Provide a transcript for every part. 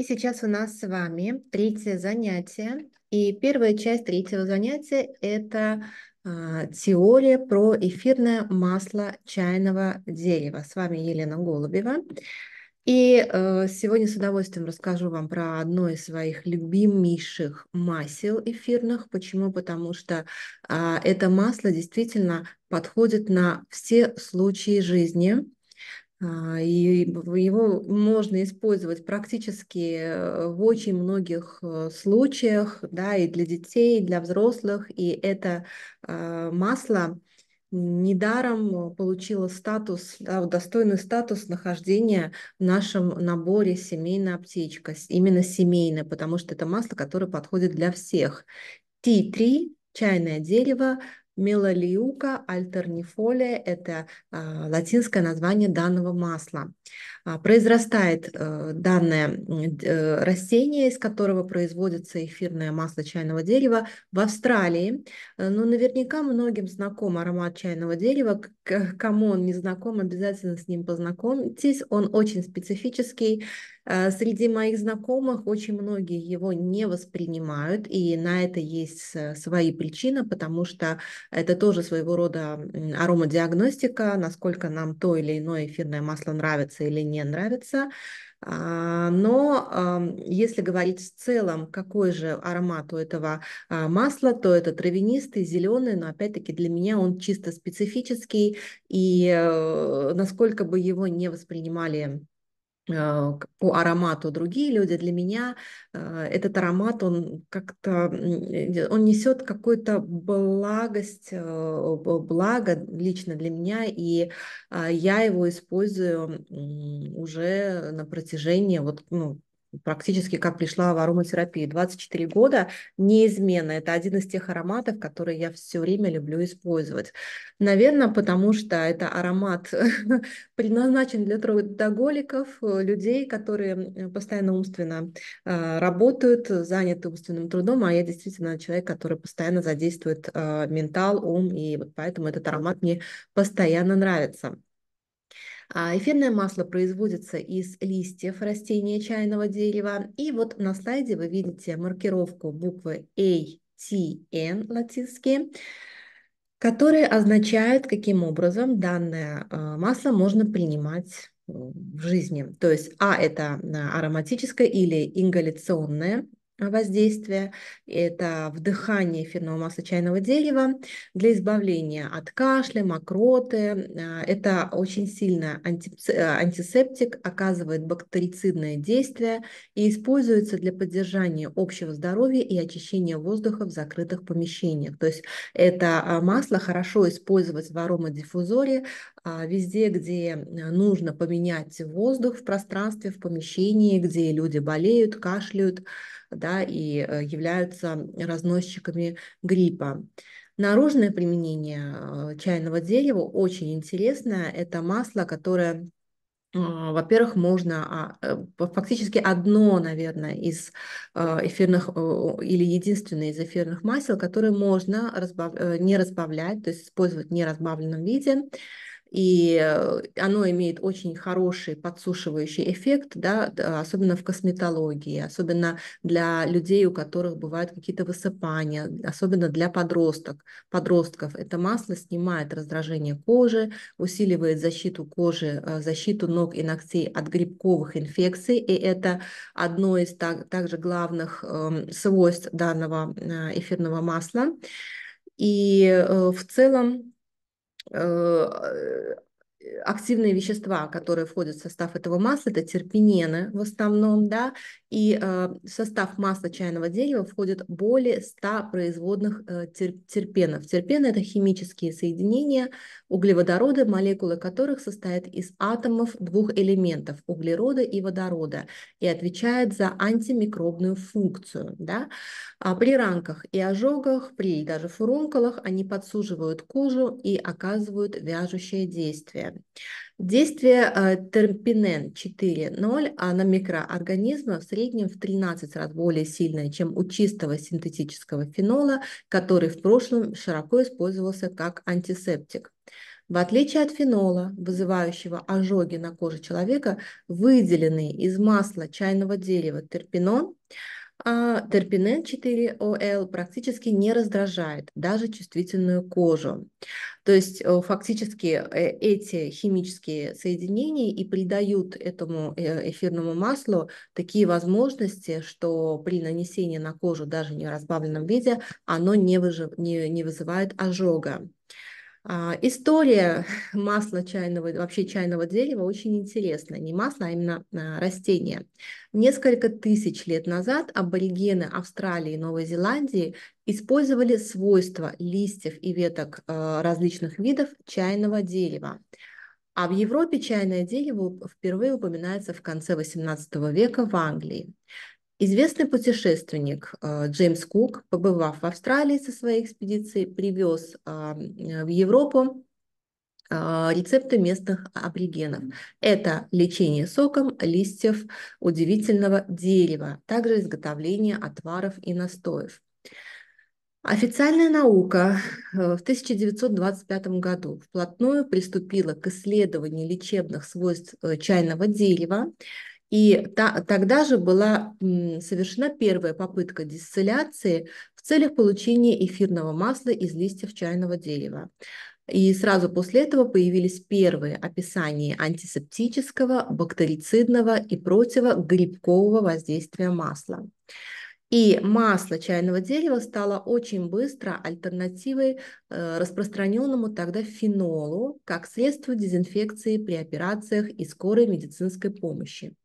И сейчас у нас с вами третье занятие. И первая часть третьего занятия – это э, теория про эфирное масло чайного дерева. С вами Елена Голубева. И э, сегодня с удовольствием расскажу вам про одно из своих любимейших масел эфирных. Почему? Потому что э, это масло действительно подходит на все случаи жизни – а, и его можно использовать практически э, в очень многих э, случаях, да, и для детей, и для взрослых. И это э, масло недаром получило статус, да, достойный статус нахождения в нашем наборе «Семейная аптечка», именно семейная, потому что это масло, которое подходит для всех. Ти-3 чайное дерево мелалиука альтернифолия – это а, латинское название данного масла. А, произрастает э, данное э, растение, из которого производится эфирное масло чайного дерева в Австралии. Э, но наверняка многим знаком аромат чайного дерева, кому он не знаком, обязательно с ним познакомьтесь. Он очень специфический. Э, среди моих знакомых очень многие его не воспринимают, и на это есть свои причины, потому что это тоже своего рода аромадиагностика, насколько нам то или иное эфирное масло нравится или не нравится. А, но если говорить в целом, какой же аромат у этого а, масла, то это травянистый, зеленый, но опять-таки для меня он чисто специфический, и э, насколько бы его не воспринимали Э, по аромату другие люди, для меня э, этот аромат, он как-то, э, он несет какую-то благость, благо лично для меня, и я его использую уже на протяжении вот, ну, практически как пришла в ароматерапию. 24 года неизменно. Это один из тех ароматов, которые я все время люблю использовать. Наверное, потому что это аромат предназначен для трудоголиков, людей, которые э, постоянно умственно э, работают, заняты умственным трудом, а я действительно человек, который постоянно задействует э, ментал, ум, и вот поэтому этот аромат мне постоянно нравится. А, эфирное масло производится из листьев растения чайного дерева. И вот на слайде вы видите маркировку буквы ATN латинские, которые означают, каким образом данное а, масло можно принимать в жизни. То есть А – это а, ароматическое или ингаляционное воздействие, это вдыхание эфирного масла чайного дерева для избавления от кашля, мокроты. А, это очень сильно э, антисептик, оказывает бактерицидное действие и используется для поддержания общего здоровья и очищения воздуха в закрытых помещениях. То есть это а, масло хорошо использовать в аромадиффузоре а, везде, где э, нужно поменять воздух в пространстве, в помещении, где люди болеют, кашляют, да, и э, являются разносчиками гриппа. Наружное применение э, чайного дерева очень интересное. Это масло, которое а, во-первых, можно а, э, фактически одно, наверное, из эфирных или единственное из эфирных масел, которое можно разбав... не разбавлять, то есть использовать в неразбавленном виде и э, оно имеет очень хороший подсушивающий эффект, да, а, особенно в косметологии, особенно для людей, у которых бывают какие-то высыпания, особенно для подросток, подростков. Это масло снимает раздражение кожи, усиливает защиту кожи, э, защиту ног и ногтей от грибковых инфекций, и это одно из так, также главных эм, свойств данного э, эфирного масла. И в целом Э, активные вещества, которые входят в состав этого масла, это терпенены в основном, да, и а, в состав масла чайного дерева входит более 100 производных э, терпенов. Терпены – это химические соединения, углеводороды, молекулы которых состоят из атомов двух элементов – углерода и водорода, и отвечают за антимикробную функцию. Да? А при ранках и ожогах, при даже фурункулах они подсуживают кожу и оказывают вяжущее действие. Действие э, терпинен 4.0 а на микроорганизмы в среднем в 13 раз более сильное, чем у чистого синтетического фенола, который в прошлом широко использовался как антисептик. В отличие от фенола, вызывающего ожоги на коже человека, выделенный из масла чайного дерева терпинон – а терпинен 4ОЛ практически не раздражает даже чувствительную кожу. То есть э, фактически э, эти химические соединения и придают этому э, эфирному маслу такие возможности, что при нанесении на кожу даже не в разбавленном виде оно не, выжив... не, не вызывает ожога. А, история масла чайного, вообще чайного дерева очень интересна. Не масло, а именно а, растение. Несколько тысяч лет назад аборигены Австралии и Новой Зеландии использовали свойства листьев и веток а, различных видов чайного дерева. А в Европе чайное дерево впервые упоминается в конце XVIII века в Англии. Известный путешественник э, Джеймс Кук, побывав в Австралии со своей экспедицией, привез а, в Европу а, рецепты местных аборигенов. Это лечение соком листьев удивительного дерева, также изготовление отваров и настоев. Официальная наука э, в 1925 году вплотную приступила к исследованию лечебных свойств э, чайного дерева, и та, тогда же была совершена первая попытка дистилляции в целях получения эфирного масла из листьев чайного дерева. И сразу после этого появились первые описания антисептического, бактерицидного и противогрибкового воздействия масла. И масло чайного дерева стало очень быстро альтернативой э, распространенному тогда фенолу как средству дезинфекции при операциях и скорой медицинской помощи.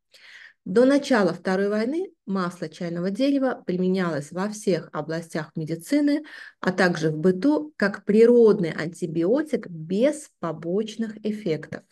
До начала Второй войны масло чайного дерева применялось во всех областях медицины, а также в быту как природный антибиотик без побочных эффектов.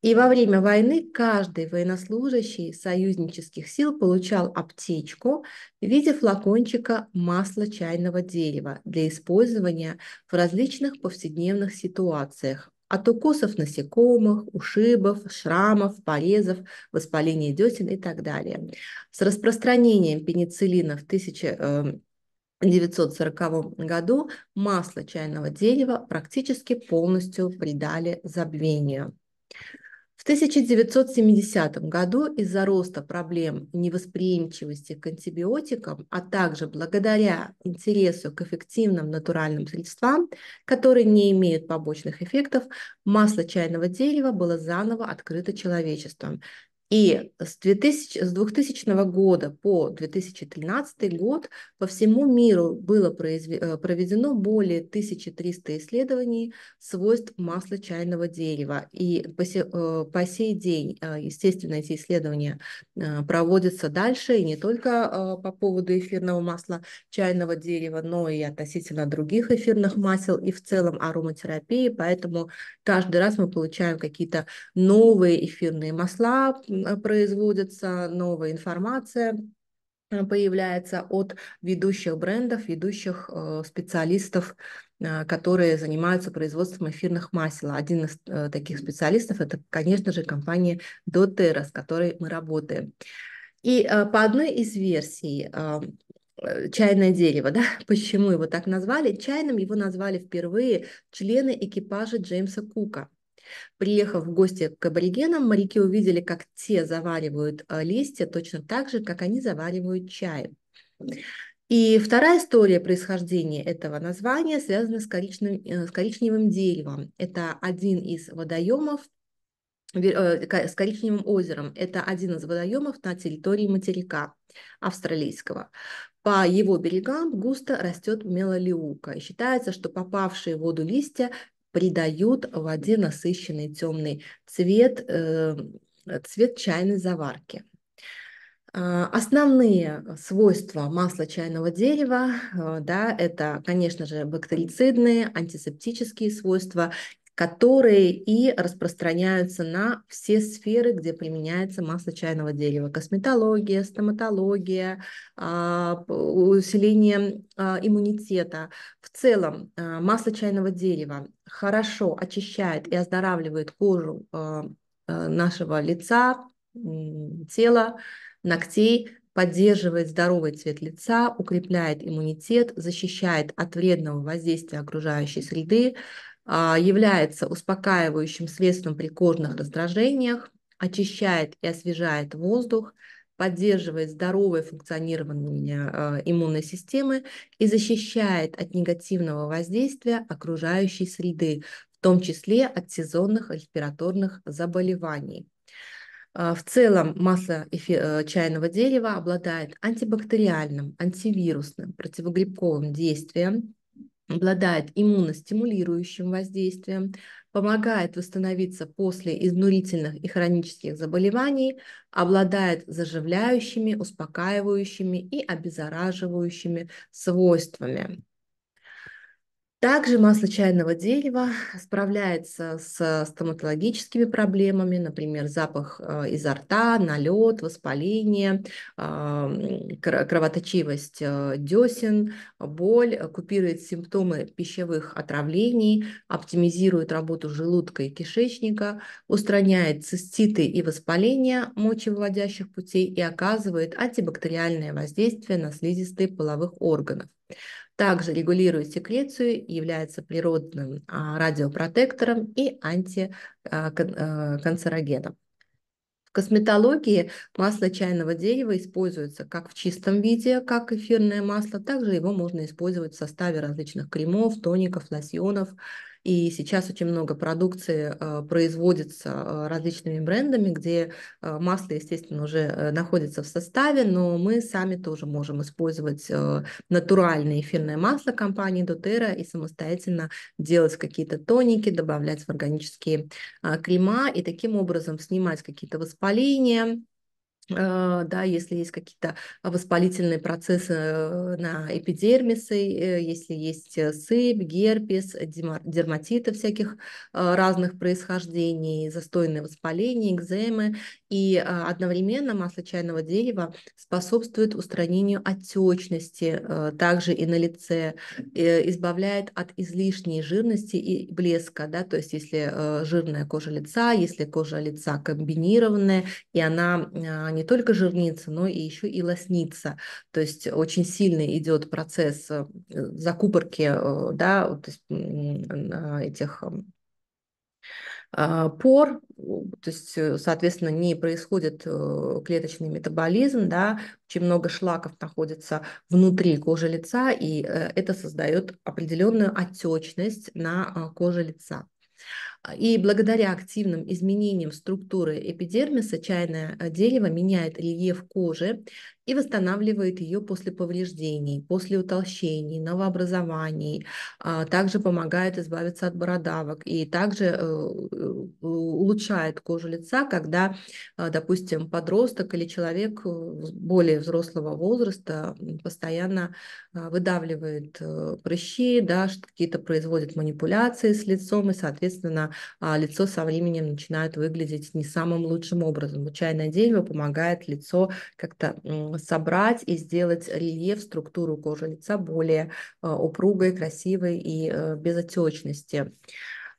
И во время войны каждый военнослужащий союзнических сил получал аптечку в виде флакончика масла чайного дерева для использования в различных повседневных ситуациях, от укусов насекомых, ушибов, шрамов, порезов, воспаления десен и так далее. С распространением пенициллина в 1940 эм, году масло чайного дерева практически полностью придали забвению. В 1970 году из-за роста проблем невосприимчивости к антибиотикам, а также благодаря интересу к эффективным натуральным средствам, которые не имеют побочных эффектов, масло чайного дерева было заново открыто человечеством. И с, 2000, с 2000 года по 2013 год по всему миру было э, проведено более 1300 исследований свойств масла чайного дерева. И по, э, по сей день, э, естественно, эти исследования проводятся дальше, и не только по поводу эфирного масла чайного дерева, но и относительно других эфирных масел и в целом ароматерапии. Поэтому каждый раз мы получаем какие-то новые эфирные масла, Э, производится, новая информация э, появляется от ведущих брендов, ведущих э, специалистов, которые занимаются производством эфирных масел. Один из таких специалистов – это, конечно же, компания Дотера, с которой мы работаем. И по одной из версий чайное дерево, да, почему его так назвали? Чайным его назвали впервые члены экипажа Джеймса Кука – Приехав в гости к аборигенам, моряки увидели, как те заваривают э, листья точно так же, как они заваривают чай. И вторая история происхождения этого названия связана с, коричневым, э, с коричневым деревом. Это один из водоемов э, с коричневым озером. Это один из водоемов на территории материка австралийского. По его берегам густо растет мелолиука, считается, что попавшие в воду листья придают воде насыщенный темный цвет, э, цвет чайной заварки. А, основные свойства масла чайного дерева, э, да, это, конечно же, бактерицидные, антисептические свойства которые и распространяются на все сферы, где применяется масло чайного дерева. Косметология, стоматология, а, усиление а, иммунитета. В целом а, масло чайного дерева хорошо очищает и оздоравливает кожу нашего лица, тела, ногтей, поддерживает здоровый цвет лица, укрепляет иммунитет, защищает от вредного воздействия окружающей среды, а, является успокаивающим средством при кожных раздражениях, очищает и освежает воздух, поддерживает здоровое функционирование а, иммунной системы и защищает от негативного воздействия окружающей среды, в том числе от сезонных респираторных заболеваний. А, в целом масло эфи- чайного дерева обладает антибактериальным, антивирусным, противогрибковым действием, обладает иммуностимулирующим воздействием, помогает восстановиться после изнурительных и хронических заболеваний, обладает заживляющими, успокаивающими и обеззараживающими свойствами. Также масло чайного дерева справляется с стоматологическими проблемами, например, запах э, изо рта, налет, воспаление, а, кровоточивость э, десен, боль, э, купирует симптомы пищевых отравлений, оптимизирует работу желудка и кишечника, устраняет циститы и воспаления мочевыводящих путей и оказывает антибактериальное воздействие на слизистые половых органов также регулирует секрецию, является природным а, радиопротектором и антиканцерогеном. А, а, в косметологии масло чайного дерева используется как в чистом виде, как эфирное масло, также его можно использовать в составе различных кремов, тоников, лосьонов, и сейчас очень много продукции э, производится э, различными брендами, где э, масло, естественно, уже находится в составе, но мы сами тоже можем использовать натуральное эфирное масло компании Дотера и самостоятельно делать какие-то тоники, добавлять в органические крема и таким образом снимать какие-то воспаления, Э, да, если есть какие-то воспалительные процессы э, на эпидермисе, э, если есть сыпь, герпес, дерматиты всяких разных происхождений, застойные воспаления, экземы и а, одновременно масло чайного дерева способствует устранению отечности, э, также и на лице, э, избавляет от излишней жирности и блеска, да, то есть если э, жирная кожа лица, если кожа лица комбинированная, и она а, не только жирнится, но и еще и лоснится, то есть очень сильный идет процесс закупорки, да, то есть этих а, пор, то есть, э, соответственно, не происходит э, клеточный метаболизм, да, очень много шлаков находится внутри кожи лица, и э, это создает определенную отечность на а, коже лица. А, и благодаря активным изменениям структуры эпидермиса чайное а, дерево меняет рельеф кожи и восстанавливает ее после повреждений, после утолщений, новообразований, а, также помогает избавиться от бородавок и также э, улучшает кожу лица, когда, допустим, подросток или человек э, более взрослого возраста постоянно выдавливает э, прыщи, да, какие-то производит манипуляции с лицом и, соответственно, что а, лицо со временем начинает выглядеть не самым лучшим образом. чайное дерево помогает лицо как-то собрать и сделать рельеф, структуру кожи лица более а, упругой, красивой и э, без отечности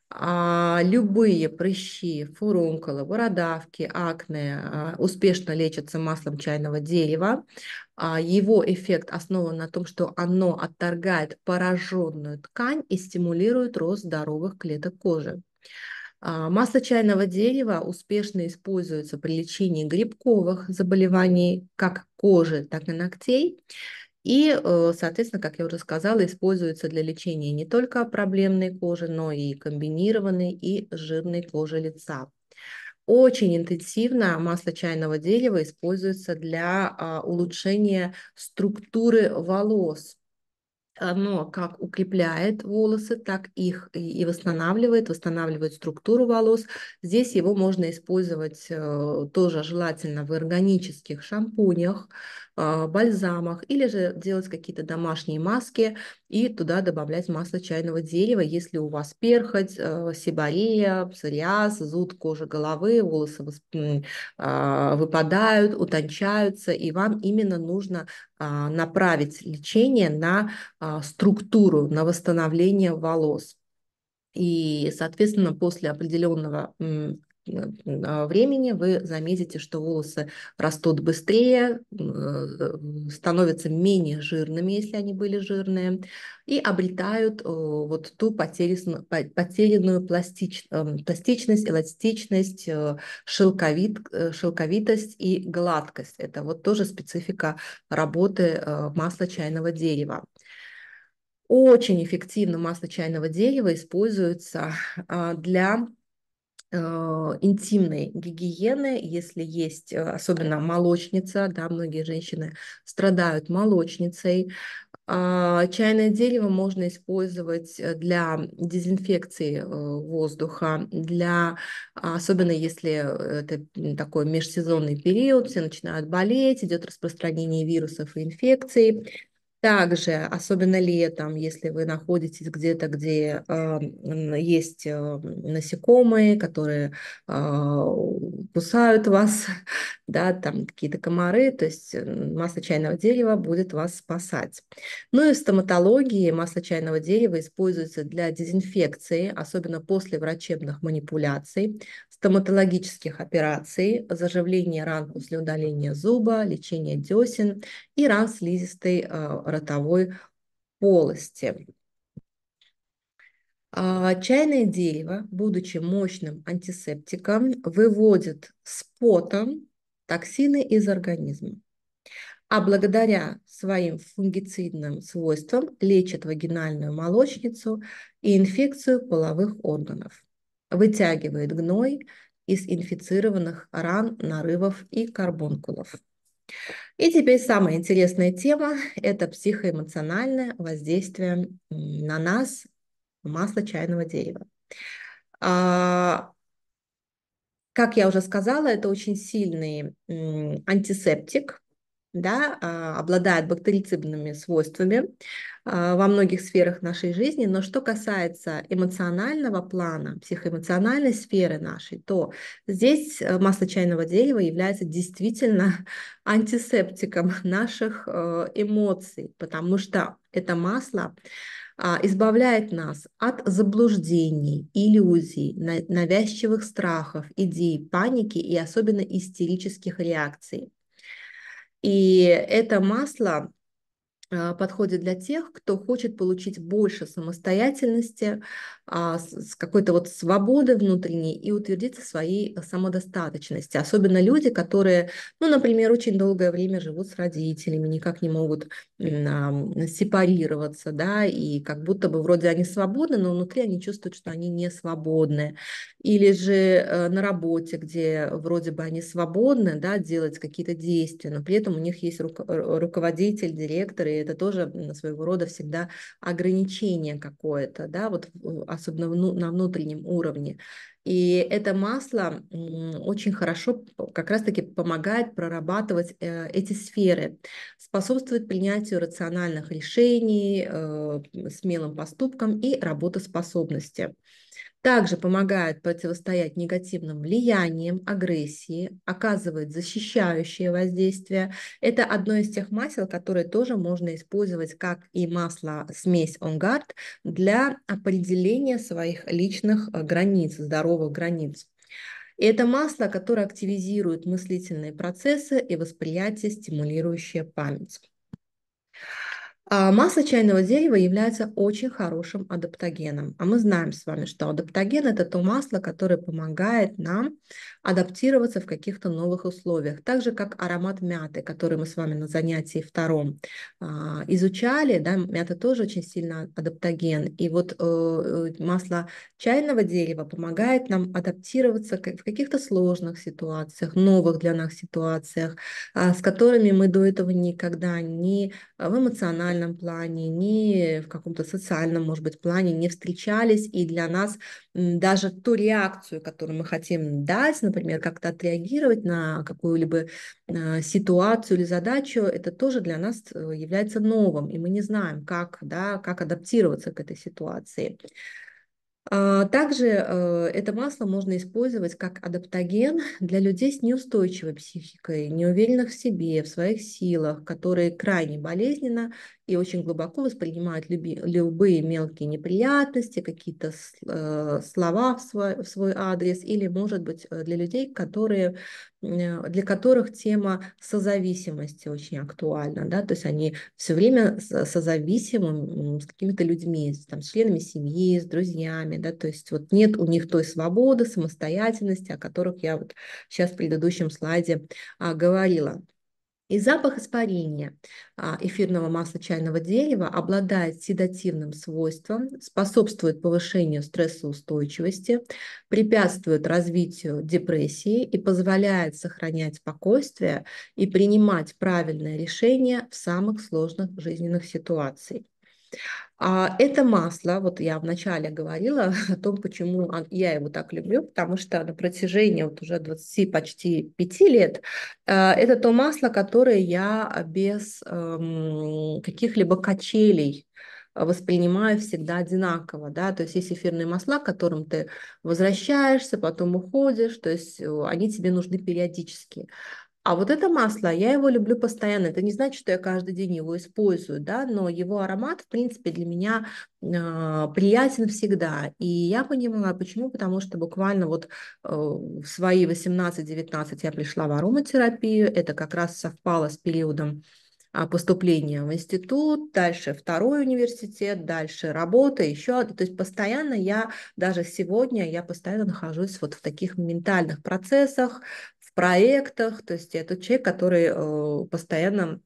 а, любые прыщи, фурункулы, бородавки, акне успешно лечатся маслом чайного дерева. Его эффект основан на том, что оно отторгает пораженную ткань и стимулирует рост здоровых клеток кожи. А, масло чайного дерева успешно используется при лечении грибковых заболеваний как кожи, так и ногтей. И, э, соответственно, как я уже сказала, используется для лечения не только проблемной кожи, но и комбинированной и жирной кожи лица. Очень интенсивно масло чайного дерева используется для а, улучшения структуры волос оно как укрепляет волосы, так их и восстанавливает, восстанавливает структуру волос. Здесь его можно использовать э, тоже желательно в органических шампунях, а, бальзамах, или же делать какие-то домашние маски и туда добавлять масло чайного дерева, если у вас перхоть, а, сибарея, псориаз, зуд кожи головы, волосы а, выпадают, утончаются, и вам именно нужно направить лечение на структуру, на восстановление волос. И, соответственно, после определенного Э, времени вы заметите, что волосы растут быстрее, э, становятся менее жирными, если они были жирные, и обретают э, вот ту потерянную, эм, пластичность, эластичность, шелковит, шелковитость и гладкость. Это вот тоже специфика работы масла чайного дерева. Очень эффективно масло чайного дерева используется а, для Э, интимной гигиены, если есть, э, особенно молочница, да, многие женщины страдают молочницей. А, чайное дерево можно использовать э, для дезинфекции воздуха, для, а, особенно если это такой межсезонный период, все начинают болеть, идет распространение вирусов и инфекций. Также, особенно летом, если вы находитесь где-то, где э, есть а, насекомые, которые э, кусают вас, да, там какие-то комары, то есть э, масло чайного дерева будет вас спасать. Ну и в стоматологии масло чайного дерева используется для дезинфекции, особенно после врачебных манипуляций, стоматологических операций, заживления ран после удаления зуба, лечения десен и ран слизистой э, ротовой полости. А, чайное дерево, будучи мощным антисептиком, выводит с потом токсины из организма, а благодаря своим фунгицидным свойствам лечит вагинальную молочницу и инфекцию половых органов, вытягивает гной из инфицированных ран, нарывов и карбункулов. И теперь самая интересная тема – это психоэмоциональное воздействие на нас масла чайного дерева. А, как я уже сказала, это очень сильный антисептик, да, а, обладает бактерицидными свойствами а, во многих сферах нашей жизни, но что касается эмоционального плана, психоэмоциональной сферы нашей, то здесь э, масло чайного дерева является действительно антисептиком наших э, эмоций, потому что это масло а, избавляет нас от заблуждений, иллюзий, навязчивых страхов, идей, паники и особенно истерических реакций. И это масло Э, подходит для тех, кто хочет получить больше самостоятельности, а, с какой-то вот свободы внутренней и утвердиться в своей э, самодостаточности. Особенно люди, которые, ну, например, очень долгое время живут с родителями, никак не могут сепарироваться, да, и как будто бы вроде они свободны, но внутри они чувствуют, что они не свободны. Или же э, на работе, где вроде бы они свободны, да, делать какие-то действия, но при этом у них есть руководитель, директор и это тоже своего рода всегда ограничение какое-то, да, вот особенно ну, на внутреннем уровне. И это масло очень хорошо как раз-таки помогает прорабатывать э, эти сферы, способствует принятию рациональных решений, э, смелым поступкам и работоспособности также помогает противостоять негативным влияниям, агрессии, оказывает защищающее воздействие. Это одно из тех масел, которые тоже можно использовать, как и масло смесь онгард, для определения своих личных э, границ, здоровых границ. И это масло, которое активизирует мыслительные процессы и восприятие, стимулирующее память. А, масло чайного дерева является очень хорошим адаптогеном. А мы знаем с вами, что адаптоген – это то масло, которое помогает нам адаптироваться в каких-то новых условиях. Так же, как аромат мяты, который мы с вами на занятии втором а, изучали. Да, мята тоже очень сильно адаптоген. И вот э, э, масло чайного дерева помогает нам адаптироваться в каких-то сложных ситуациях, новых для нас ситуациях, а, с которыми мы до этого никогда не в эмоциональном профессиональном плане, ни в каком-то социальном, может быть, плане не встречались, и для нас даже ту реакцию, которую мы хотим дать, например, как-то отреагировать на какую-либо а, ситуацию или задачу, это тоже для нас э, является новым, и мы не знаем, как, да, как адаптироваться к этой ситуации. А, также э, это масло можно использовать как адаптоген для людей с неустойчивой психикой, неуверенных в себе, в своих силах, которые крайне болезненно и очень глубоко воспринимают любые мелкие неприятности, какие-то э, слова в свой, в свой адрес, или, может быть, э, для людей, которые для которых тема созависимости очень актуальна, да, то есть они все время э, созависимы с какими-то людьми, с, там, с членами семьи, с друзьями, да, то есть вот нет у них той свободы, самостоятельности, о которых я вот сейчас в предыдущем слайде а, говорила. И запах испарения а, эфирного масла чайного дерева обладает седативным свойством, способствует повышению стрессоустойчивости, препятствует развитию депрессии и позволяет сохранять спокойствие и принимать правильное решение в самых сложных жизненных ситуациях. А Это масло, вот я вначале говорила о том, почему я его так люблю, потому что на протяжении вот уже 20 почти 5 лет а, это то масло, которое я а, без эм, каких-либо качелей а, воспринимаю всегда одинаково, да, то есть есть эфирные масла, к которым ты возвращаешься, потом уходишь, то есть э, они тебе нужны периодически. А вот это масло, я его люблю постоянно. Это не значит, что я каждый день его использую, да, но его аромат, в принципе, для меня э, приятен всегда. И я понимаю, почему, потому что буквально вот э, в свои 18-19 я пришла в ароматерапию, это как раз совпало с периодом а, поступления в институт, дальше второй университет, дальше работа, еще, то есть постоянно я, даже сегодня, я постоянно нахожусь вот в таких ментальных процессах, проектах, то есть это человек, который э, постоянно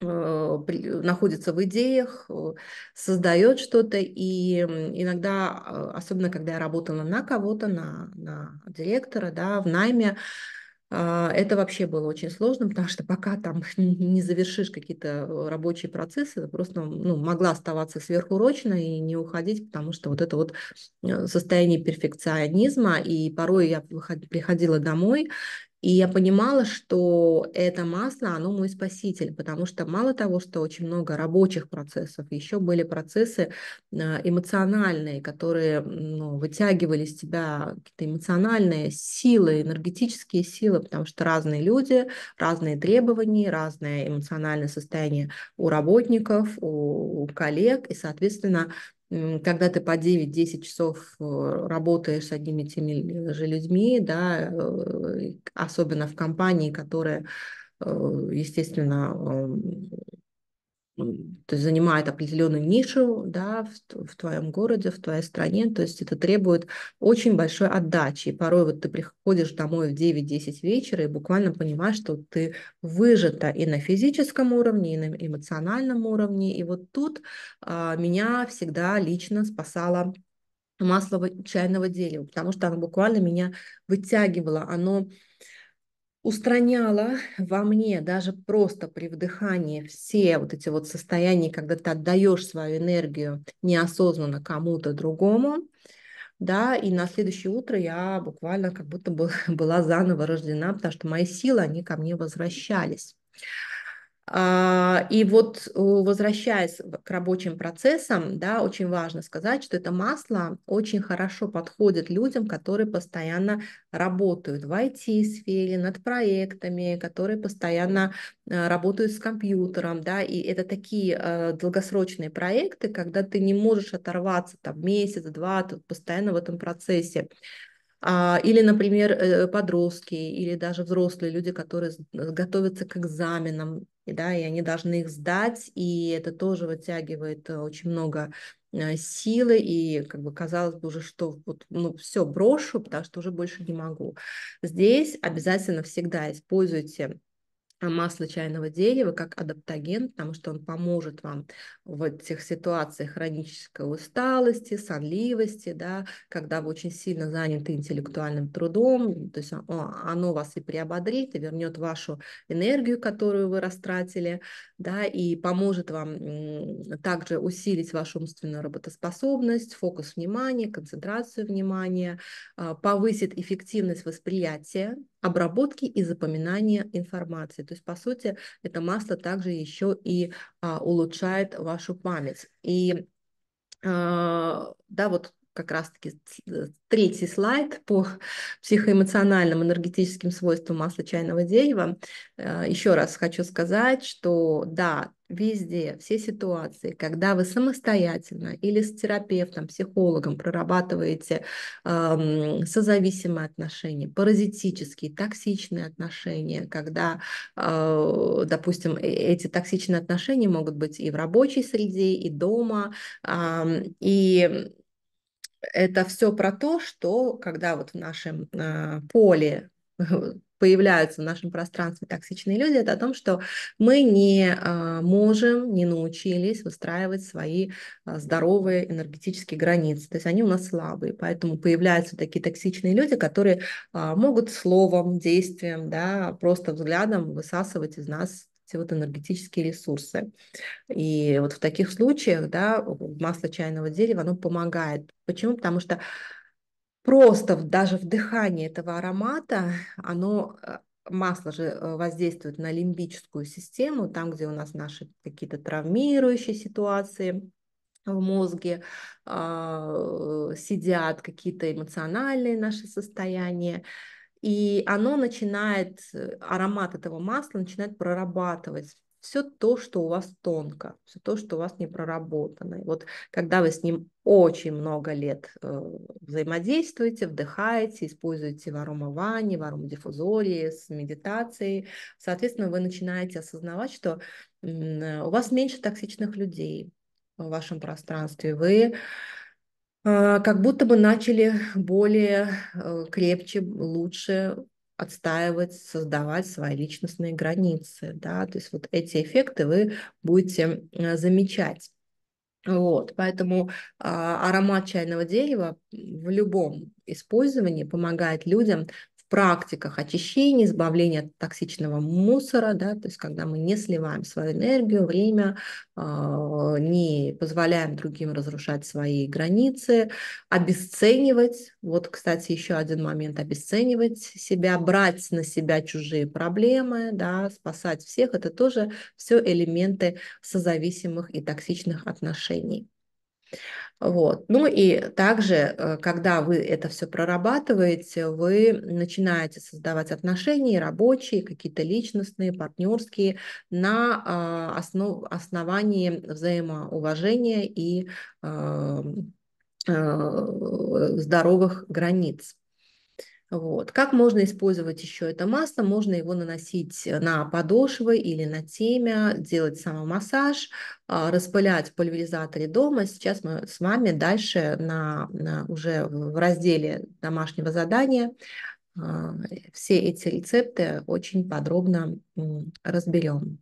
э, находится в идеях, э, создает что-то, и иногда, особенно когда я работала на кого-то, на, на директора, да, в найме, это вообще было очень сложно, потому что пока там не завершишь какие-то рабочие процессы, просто ну, могла оставаться сверхурочно и не уходить, потому что вот это вот состояние перфекционизма, и порой я приходила домой и я понимала, что это масло, оно мой спаситель, потому что мало того, что очень много рабочих процессов, еще были процессы а, эмоциональные, которые ну, вытягивали из тебя какие-то эмоциональные силы, энергетические силы, потому что разные люди, разные требования, разное эмоциональное состояние у работников, у коллег, и, соответственно, когда ты по 9-10 часов э, работаешь с одними и теми же людьми, да, э, особенно в компании, которая, э, естественно, то есть занимает определенную нишу да, в, в твоем городе, в твоей стране. То есть это требует очень большой отдачи. И порой вот ты приходишь домой в 9-10 вечера и буквально понимаешь, что ты выжата и на физическом уровне, и на эмоциональном уровне. И вот тут а, меня всегда лично спасала масло чайного дерева, потому что оно буквально меня вытягивало, оно устраняла во мне даже просто при вдыхании все вот эти вот состояния, когда ты отдаешь свою энергию неосознанно кому-то другому, да, и на следующее утро я буквально как будто бы была заново рождена, потому что мои силы, они ко мне возвращались. А, и вот э, возвращаясь к рабочим процессам, да, очень важно сказать, что это масло очень хорошо подходит людям, которые постоянно работают в IT-сфере, над проектами, которые постоянно э, работают с компьютером, да, и это такие э, долгосрочные проекты, когда ты не можешь оторваться там месяц, два, ты постоянно в этом процессе. А, или, например, э, подростки, или даже взрослые люди, которые э, готовятся к экзаменам, да, и они должны их сдать, и это тоже вытягивает э, очень много силы, и как бы казалось бы уже, что вот, ну, все брошу, потому что уже больше не могу. Здесь обязательно всегда используйте а, масло чайного дерева как адаптоген, потому что он поможет вам в этих ситуациях хронической усталости, сонливости, да, когда вы очень сильно заняты интеллектуальным трудом, то есть а, оно вас и приободрит, и вернет вашу энергию, которую вы растратили, да, и поможет вам также усилить вашу умственную работоспособность, фокус внимания, концентрацию внимания, а, повысит эффективность восприятия, обработки и запоминания информации. То есть, по сути, это масло также еще и а, улучшает вашу память. И а, да, вот как раз-таки э, третий слайд по психоэмоциональным энергетическим свойствам масла чайного дерева. Э, Еще раз хочу сказать, что да, везде, все ситуации, когда вы самостоятельно или с терапевтом, психологом прорабатываете э, созависимые отношения, паразитические, токсичные отношения, когда, э, допустим, э, эти токсичные отношения могут быть и в рабочей среде, и дома, э, и это все про то, что когда вот в нашем э, поле появляются в нашем пространстве токсичные люди, это о том, что мы не а, можем, не научились выстраивать свои а, здоровые энергетические границы. То есть они у нас слабые, поэтому появляются такие токсичные люди, которые могут словом, действием, да, просто взглядом высасывать из нас эти вот энергетические ресурсы. И вот в таких случаях, да, масло чайного дерева, оно помогает. Почему? Потому что просто даже вдыхание этого аромата, оно э, масло же э, воздействует на лимбическую систему, там, где у нас наши какие-то травмирующие ситуации в мозге а, э, сидят какие-то эмоциональные наши состояния и оно начинает, э, аромат этого масла начинает прорабатывать все то, что у вас тонко, все то, что у вас не проработано. И вот когда вы с ним очень много лет э, взаимодействуете, вдыхаете, используете в аромаванне, в аромадиффузоре, с медитацией, соответственно, вы начинаете осознавать, что э, у вас меньше токсичных людей в вашем пространстве, вы Э, как будто бы начали более э, крепче, лучше отстаивать, создавать свои личностные границы, да, то есть вот эти эффекты вы будете э, замечать. Вот, поэтому э, аромат чайного дерева в любом использовании помогает людям практиках очищения, избавления от токсичного мусора, да, то есть когда мы не сливаем свою энергию, время, а, не позволяем другим разрушать свои границы, обесценивать, вот, кстати, еще один момент, обесценивать себя, брать на себя чужие проблемы, да, спасать всех, это тоже все элементы созависимых и токсичных отношений. Вот. Ну и также, э, когда вы это все прорабатываете, вы начинаете создавать отношения рабочие, какие-то личностные, партнерские на а, основ, основании взаимоуважения и э, здоровых границ. Вот. Как можно использовать еще это масло? Можно его наносить э, на подошвы или на темя, делать самомассаж, а, распылять в пульверизаторе дома. Сейчас мы с вами дальше на, на уже в разделе домашнего задания а, все эти рецепты очень подробно разберем.